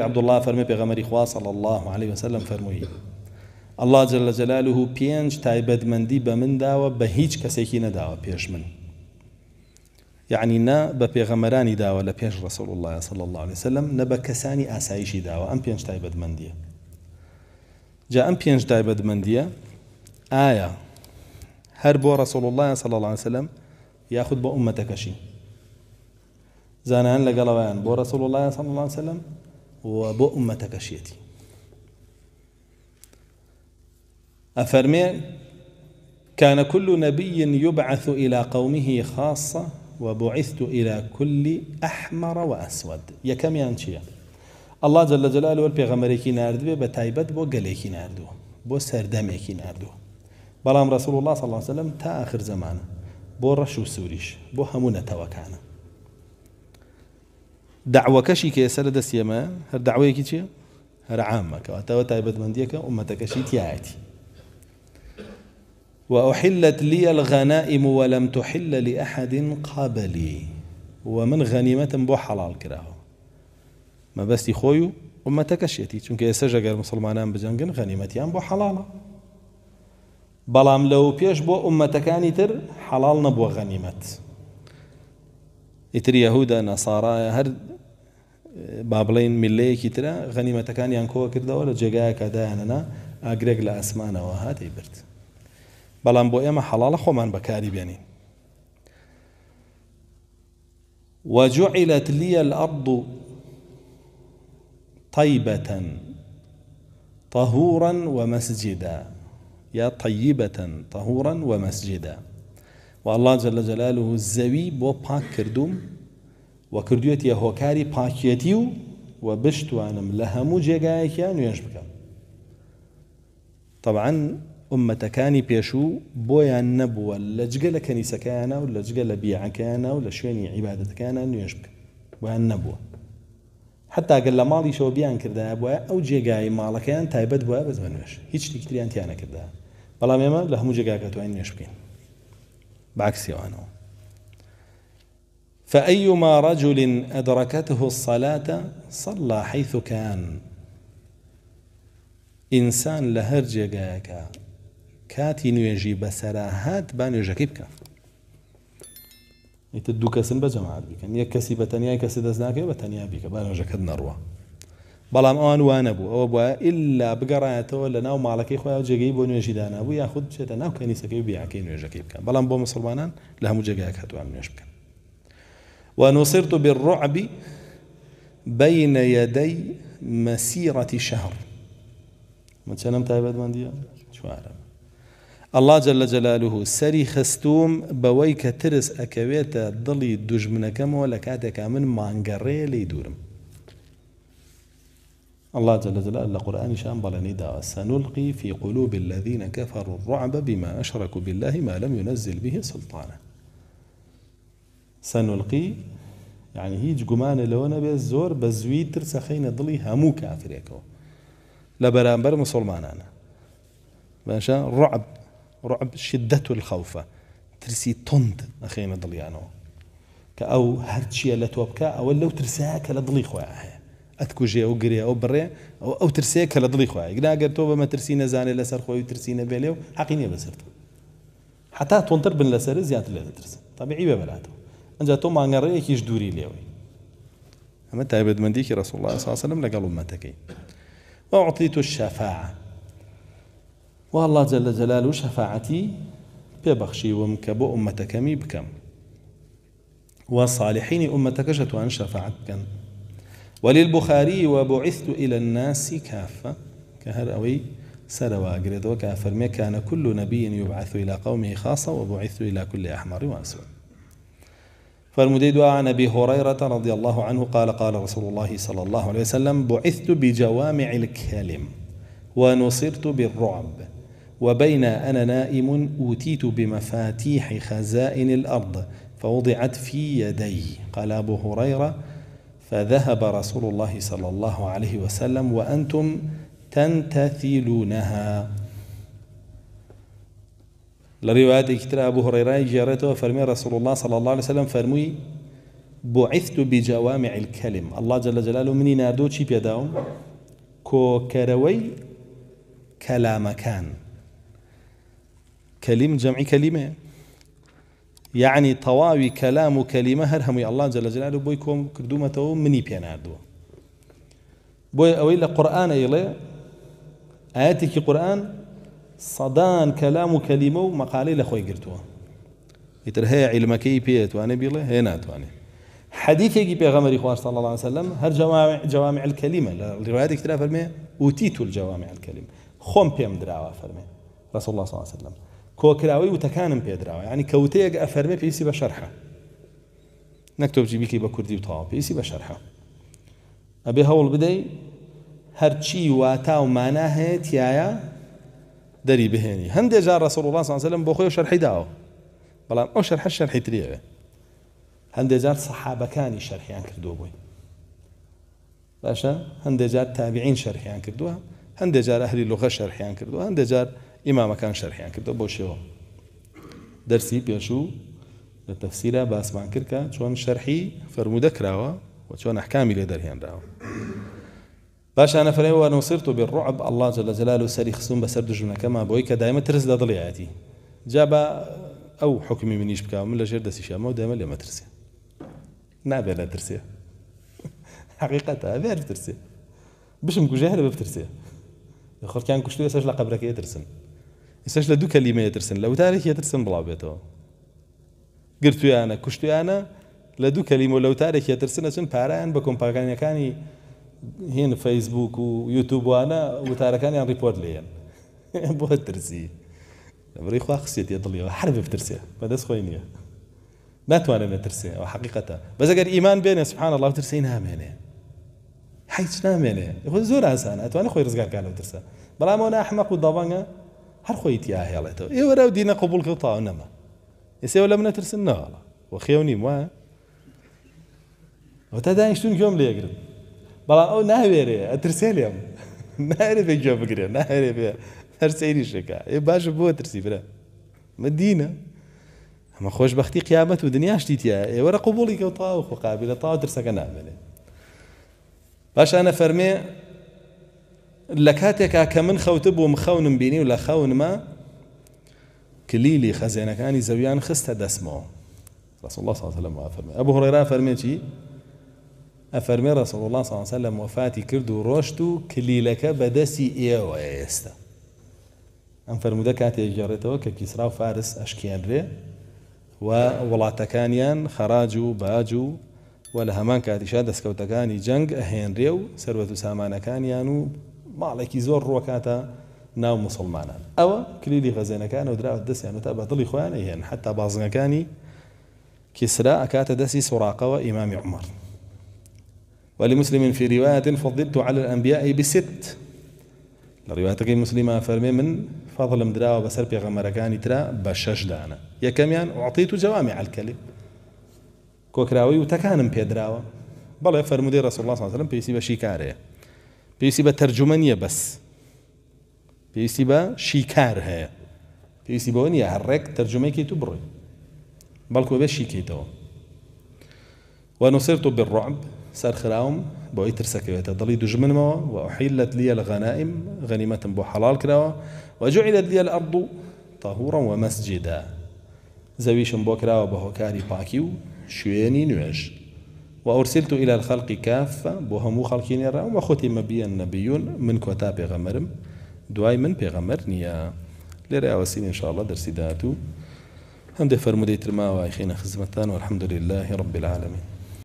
عبد الله فرمي پێغەمەری خوا صلى الله عليه وسلم فرمي الله جل جلاله و پێنج من دي بمن داوە بهيج كسيكي کەسێکی بيش من يعني نا ببيغمراني پێغەمەرانی لبيش رسول الله صلى الله عليه وسلم نە بە کەسانی ئاسایشی داوە ئەم پێنج تایبەتمەندیە جا ئەم پێنج من دي آية هربو رسول الله صلى الله عليه وسلم یاخود بۆ ئومەتەکەشی زانان لقلوان بو رسول الله صلى الله عليه وسلم أمتك شيتي أفرمي كان كل نبي يبعث إلى قومه خاصة وبعثت إلى كل أحمر وأسود يا كم يانشيا الله جل جلاله والبيغمريكي ناردوه بتايبت بو قليكي ناردوه بو سردميكي ناردوه بلام رسول الله صلى الله عليه وسلم تا آخر زمانه بو رشو سوريش بو همونة وكانه دعوەکەشی کێسە لە دەستیەمە هەر دعوەیەکی چییە؟ هەر عامەکەەوەتەوە تایبەتمەندیەکە ئومەتەکەشی تایەتی وأحلت لي الغنائم ولم تحل لأحد قابلي ومن غنيمة بو حلال كراهو ما بس خويو وما تكشيتي چونك يسجا قال بجنغن غنيمتي ام بو حلالا بلام لو بيش بو أمتكاني تر حلال نبو غنيمت ئیتر یهودا نەسارایە هەر با بڵین میلەیەکی ترە غەنیمەتەکانیان کۆوە کردەوە لە جێگایەکە دایانەنا ئاگرێک لە ئەسمانەوە هاتی برد بەڵام بۆ ئێمە حەڵاڵە خۆمان بەکاری بێنین وجعلت لي الأرض طيبة طهورا ومسجدا يا طيبة طهورا ومسجدا و الله جل جلاله و زەوی بۆ پاک کردوم و کردوێتی هۆکاری پاکیەتی و و بشتوانم لە هەموو جێگایەکیان نوێژ بکەم طبعا ئومەتەکانی پێشوو بۆیان نەبووە لە جگە لە کەنیسەکەیانە و لە جگە لە بیعەکەیانە و لە شوێنی عیباەتەکانە نوێژ بکەن ویان نەبووە حتاگەر لە ماڵیشەوە بیان کردایە بواە ئەو جێگای ماڵەکەیان تایبەت بووە بەزمە نوێش هیچ تیکتریان تیانە کردە بەڵام ئێمە لە هەموو جێگاکەتوان نوێش بکەین بعكسي وأنا فأيما رجل أدركته الصلاة صلى حيث كان إنسان لهر جاكا كاتين نويجي بسراهات بان يجاكبك بكا يتدو كسن بجماعات بكا يا كسي بتنيا كسي دزناكي بتنيا بكا بان يجاكد نروه بلام آن وان ابو او بە ئللا بگەڕایەتەوە ولا ناو ماڵەکەی خۆیان جێگەی بۆ نوێژیدانا بوو یاخود بچێتە ناو کەنیسەکەی بیاکەی نوێژەکەی بکەن بلام بۆ مسلمانان لە هەموو جێگایە هاتوان نوێژ بکەن ونصرت بالرعب بين يدي مسيرة شهر من چەنم تایبەت بندیە چوارە الله جل جلاله سەری خستوم بەوەی کە ترس ئەکەوێتە دڵی دوژمنەکەمەوە لە کاتێکا من مانگەڕێ لی دورم الله جل جلاله قرآن شان بلني دا سنلقي في قلوب الذين كفروا الرعب بما أشركوا بالله ما لم ينزل به سلطانا سنلقي يعني هیچ جمان لەوە نەبێت زۆر ترسخين ضلي ترسەخینە كافر هەموو کافرێکەوە لە مسلمان أنا بەشە رعب رعب شدة الخوف ترسي تند أخينا ضلي أنا كأو هەرچیە لە تۆ بکە ئەوە لەو ترسایە کە لە ئەتکوژێ و او ئەو او ئەو او, ترسيك لە دڵی خۆی گراگەر تۆ بەمە ما نەزانێت زاني خۆی ترسینە بێلێ و حەقی حقيني بەسەر تۆ حتى تۆنتر بن لەسەر طبيعي لێ دەترسن تو ما بەراتەوە ئەجا دوري مانگەڕەیەکیش اما تعبد من ديك رسول الله صلى الله عليه لقال ما تكي وأعطيت الشفاعة والله جل جلاله شفاعتي ببخشي ومك أمتك مي بكم وصالحين أمتك شتوان ان شفاعتك وللبخاري وبعثت إلى الناس كافة كهر أوي سروا أقردوا كافرمي كان كل نبي يبعث إلى قومه خاصة وبعثت إلى كل أحمر وأسود فالمديد عن أبي هريرة رضي الله عنه قال قال رسول الله صلى الله عليه وسلم بعثت بجوامع الكلم ونصرت بالرعب وبين أنا نائم أوتيت بمفاتيح خزائن الأرض فوضعت في يدي قال أبو هريرة فذهب رسول الله صلى الله عليه وسلم وأنتم تنتثلونها لرواية كتر أبو هريرة جارته فرمي رسول الله صلى الله عليه وسلم فرمي بعثت بجوامع الكلم الله جل جلاله مني ناردو چي بيداوم كو كروي كلام كان كلم جمع كلمه یعنی يعني تواوي کەلام كلمة کەلیمە هەر هەمووی ئەلله جەلەجلال و بۆی مني کردومەتەوە بوي پێناردووە بۆی إلى لە كي قرآن صدان قورآن سەدان کەلام و کەلیمە و مەقالەی هي علم كي بيت هەیە عیلمەکەی هي بیڵێ هەیە ناتوانێت حديثي بيغمري صلى الله عليه وسلم هر جوامع جوامع الكلمة الروايات كتير فرمي وتيتو الجوامع الكلمة خم بيم دراوا فرمي رسول الله صلى الله عليه وسلم كوكراوي وتكانم بيدراوي يعني كوتيق أفرمي بيسي بشرحه نكتب جي بيكي بكردي وطاوة بيسي بشرحه أبي هول بدي هرشي واتاو ماناه تيايا دري بهيني هند جار رسول الله صلى الله عليه وسلم بخوي شرح داو بلا او شرح الشرح تريعه هند جار صحابة كاني شرح ينكر دوبوي باشا هند جار تابعين شرح ينكر كردو هند جار أهل اللغة شرح ينكر كردو هند جار ئیمامەکان كان شرحي يعني شێوە دەرسی پێشوو لە تەفسیرە باسمان کرد کە شون شرحي فەرمودە کراوە وشون أحكامي ئەحکامی لێ راوا باش أنا فرمي هو نصرت بالرعب الله جل جلاله سري خصوم بسر دجمنا كما بويك دائما ترز لضليعتي جاب أو حكمي من يشبكا من لجير دسي شاما ودائما لما ترسي نابي لا ترسي حقيقة بيعرف ترسي بشم كجاهل بفترسي يخر كان كشتو يسجل قبرك يترسن ئێسش لە دوو کەلیمەیە ترسن لە وتارێکی ترسم بڵاو انا گرتویانە کوشتیانە لە دوو کەلیمە لە وتارێکی ترسنە چن پارایان بە کۆمپاگانیەکانی هێن فەیسبوک و یوتوبوانە وتارەکانیان ریپۆرت لێن بۆ ترسی لەبری خوا قسێت دڵیەوە هەر بترسێ بەدەست خۆی نییە ناتوانێت نەترسێ ئەو بس بەزەگەر ايمان بيني سبحان الله ترسی نامێنێ حیچ نامێنێ خۆ زۆر ئاسانە ئەتوانە خۆی ڕزگارکانەوە ترسە بەڵام ئەو ناحمەق و دەڵەنگە هر خویت هەر خۆی تیا هێڵێتەوە ئێوەرە و دینە قوبولکە و تاو نەما ئێسێوە لە منە ترسن نەڵە و خێو نیم وایە تا بالا او نه ویره ئەو نه ئەترسێ به نارێ بگیره نه بگرێ به هر هەر شکه ای باش بۆ ترسی برا مدینه دینە خوش بختی قیامت و دنیاش دیتیه ای ور قبولی کرد ئێوەرە قوبولی کەوتاوە خۆ قابلە تاوا ترسەکە باش انا فرمی لكاتك كمن کە من بيني ولا خون ما كليلي لە خەونمە زويان خەزێنەکانی زەویان رسول الله صلى الله عليه وسلم فرمي ابو هريره أفرمي شيء افرمي رسول الله صلى الله عليه وسلم وفاتي كردو روشتو كليلك بدسي ايو ويستا ام فرموده كاتي جارتو ككسرا وفارس فارس اشكيان ري و تكانيان خراجو باجو باج ولا همان كاتي اسكوتكاني جنگ اهين ريو سروه سامانا كانيانو ماڵێکی زۆر ڕووەکاتە ناو مسلمانان ئەوە کلیلی غەزێنەکان و دراوە دەستیان و تا بە دڵی خۆیانە هێن حتا بازنەکانی کیسرا ئەکاتە دەستی سوراقەوە ئیمامی عمر ولمسلم في رواية فضلت على الأنبياء بست لروايتك مسلمة فرمي من فضل مدراوة بسر بيغمركاني ترى بشش دانا يا كميان أعطيت جوامع الكلم كوكراوي وتكانم بل بلا مدير رسول الله صلى الله عليه وسلم بيسي بشي كاريه پێویستی بە تەرجمە نییە بەس پێویستی بە شیکار هەیە پێویستی بەوە نیە هەڕێک تەرجمەیەکی تو بڕۆی بەڵکو بێ شیکەیتەوە ونصرت بالرعب سەرخراوم بو ترسەکەوێتە دڵی دوژمنمەوە دجمن حیلت لیە لي الغنائم غنيمة بو حلال كراوا وجعلت لي الارض طهورا ومسجدا زويش بو كراوا بو كاري باكيو شويني پاکی وأرسلت إلى الخلق كافة بهم خلقين يرى وختم بي النبيون من كتاب غمر دواي من بيغمر نيا لرأي وسين إن شاء الله درس داتو هم دفر مديت الماء وإخينا خزمتان والحمد لله رب العالمين